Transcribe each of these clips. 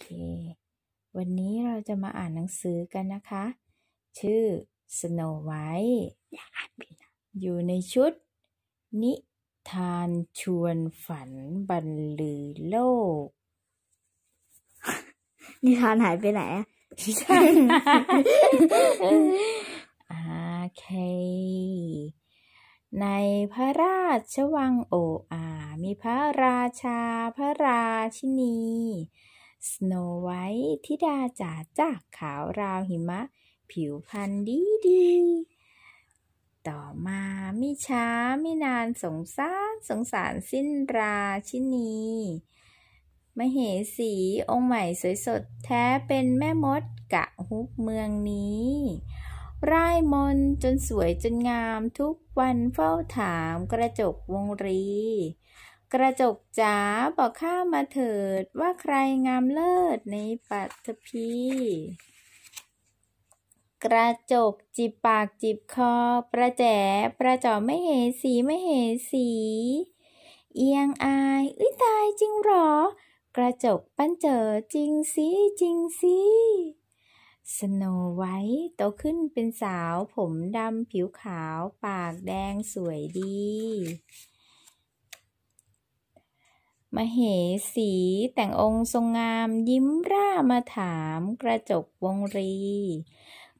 เค วันนี้เราจะมาอ่านหนังสือกันนะคะ ชื่อ Snow White อยู่ในชุด นิทานชวนฝันบรรลือโลก นิทานหายไปไหนอะโอเค ในพระราชวังโออา มีพระราชาพระราชินีสโนไวท์ธิดาจ๋าจ้าขาวราวหิมะ ผิวพรรณดีดี ต่อมาไม่ช้าไม่นานสงสาร สงสารสิ้นราชินีมเหสีองค์ใหม่สวยสดแท้เป็นแม่มด กะฮุบเมืองนี้ร่ายมนจนสวยจนงามทุกวันเฝ้าถามกระจกวงรีกระจกจ๋าบอกข้ามาเถิดว่าใครงามเลิศในปัตพี กระจกจิบปากจิบคอ ประแจประจอบไม่เหสีไม่เหสี เอียงอายอุ้ยตายจริงหรอ กระจกปั้นเจอจริงสิ จริงสิ สโนไว้โตขึ้นเป็นสาวผมดำผิวขาวปากแดงสวยดีมเหสีแต่งองค์ทรงงามยิ้มร่ามาถามกระจกวงรี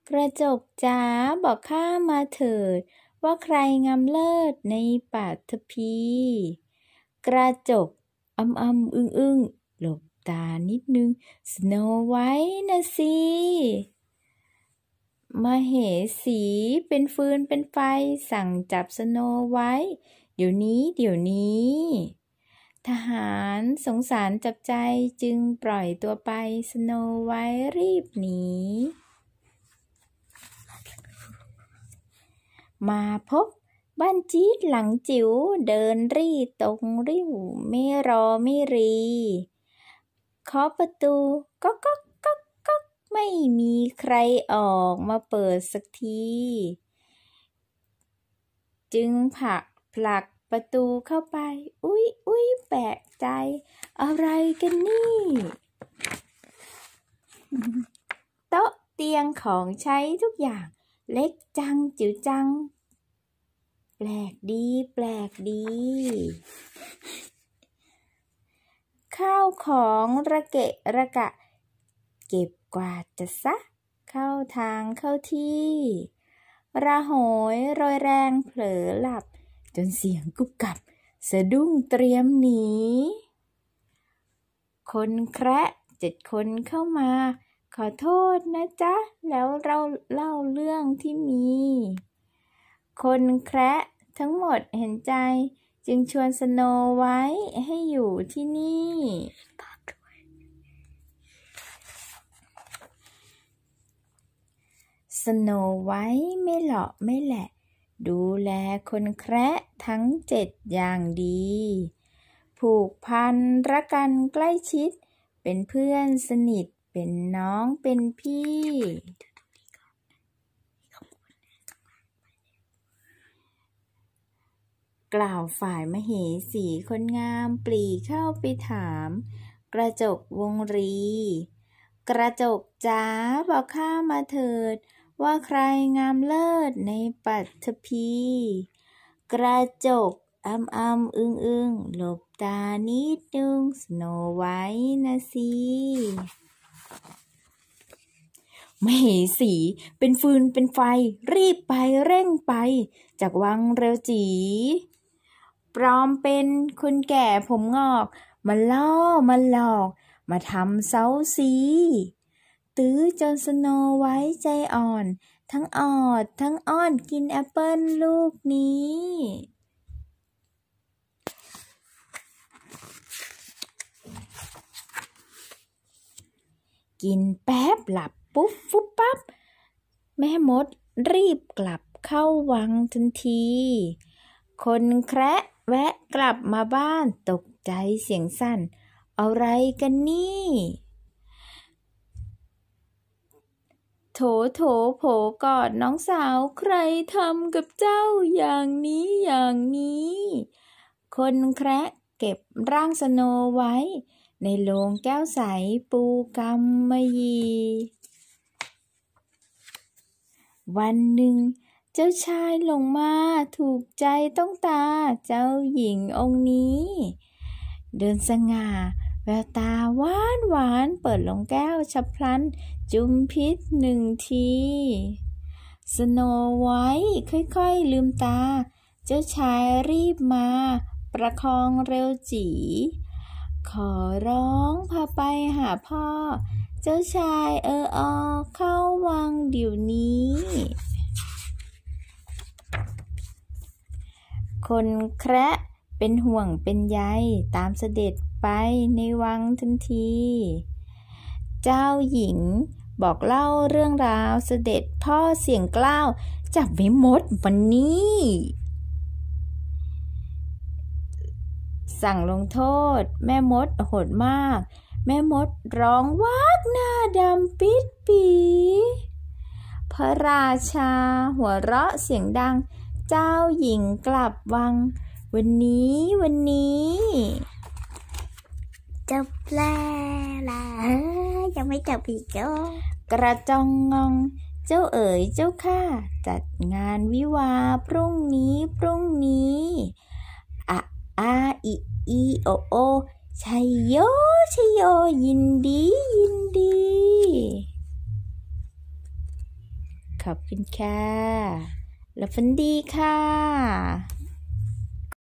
กระจกจ้าบอกข้ามาเถิด ว่าใครงามเลิศในปัทพี กระจกอำอ้ำอึ้งอึ้งหลบตานิดนึง สโนไว้นะสิมาเหสีเป็นฟืนเป็นไฟสั่งจับสโนไว้ เดี๋ยวนี้เดี๋ยวนี้ทหารสงสารจับใจจึงปล่อยตัวไปสโนไว้รีบหนีมาพบบ้านจี๊ดหลังจิ๋วเดินรีตรงริ้วไม่รอไม่รีเคาะประตูก็ก็ก็ก็ไม่มีใครออกมาเปิดสักที จึงผักผลักประตูเข้าไป อุ้ยอุ้ย แปลกใจ อะไรกันนี่โต๊ะเตียงของใช้ทุกอย่าง เล็กจังจิ๋วจัง แปลกดี แปลกดี ข้าวของระเกะระกะ เก็บกวาดจะซะ เข้าทางเข้าที่ ระโหยรอยแรงเผลอหลับจนเสียงกุบกับสะดุ้งเตรียมหนี คนแคระเจ็ดคนเข้ามา ขอโทษนะจ๊ะ แล้วเราเล่าเรื่องที่มี คนแคระทั้งหมดเห็นใจจึงชวนสโนไว้ให้อยู่ที่นี่ สโนไว้ไม่หลอกไม่แหละดูแลคนแคระทั้งเจ็ดอย่างดี ผูกพันรักกันใกล้ชิด เป็นเพื่อนสนิท เป็นน้องเป็นพี่ กล่าวฝ่ายมเหสีคนงามปลีเข้าไปถาม กระจกวงรี กระจกจ้าบอกข้ามาเถิดว่าใครงามเลิศในปัตถภี กระจกอ้ำอ้ำอึ้งอึ้งหลบตา นิดนึงสโนไว้นะสิมเหสีเป็นฟืนเป็นไฟรีบไปเร่งไป จากวังเร็วจีปลอมเป็นคนแก่ผมงอก มาล่อ มาหลอก มาทำเซาซีตื้อจนสโนไว้ ใจอ่อน ทั้งออดทั้งอ้อนกินแอปเปิ้ลลูกนี้ กินแป๊บหลับปุ๊บฟุ๊บปั๊บแม่มดรีบกลับเข้าวังทันที คนแคระแวะกลับมาบ้านตกใจเสียงสั่นอะไรกันนี่โถโถโผ กอดน้องสาวใครทำกับเจ้าอย่างนี้อย่างนี้ คนแคระเก็บร่างสโนไว้ ในโลงแก้วใสปูกำมมยี วันหนึ่ง เจ้าชายลงมาถูกใจต้องตาเจ้าหญิงองค์นี้ เดินสง่าแววตาหวานหวานเปิดลงแก้วฉับพลันจุมพิษหนึ่งที สโนไว้ค่อยๆลืมตา เจ้าชายรีบมาประคองเร็วจี ขอร้องพาไปหาพ่อ เจ้าชายเอออเข้าวังเดี๋ยวนี้ คนแคระเป็นห่วงเป็นใยตามเสด็จไปในวังทันที เจ้าหญิงบอกเล่าเรื่องราว เสด็จพ่อเสียงกล้าวจับไว้มดวันนี้ สั่งลงโทษ แม่มดโหดมาก แม่มดร้องวากหน้าดำปิดปี พระราชาหัวเราะเสียงดัง เจ้าหญิงกลับวัง วันนี้วันนี้จบแล้วล่ะยังไม่จบอีกเจ้ากระจองงอง เจ้าเอ๋ยเจ้าค่ะ จัดงานวิวาพรุ่งนี้ พรุ่งนี้ อะอาอีอีโอโอชัยโยชัยโยยินดี ยินดีขอบคุณค่ะแล้วฝันดีค่ะ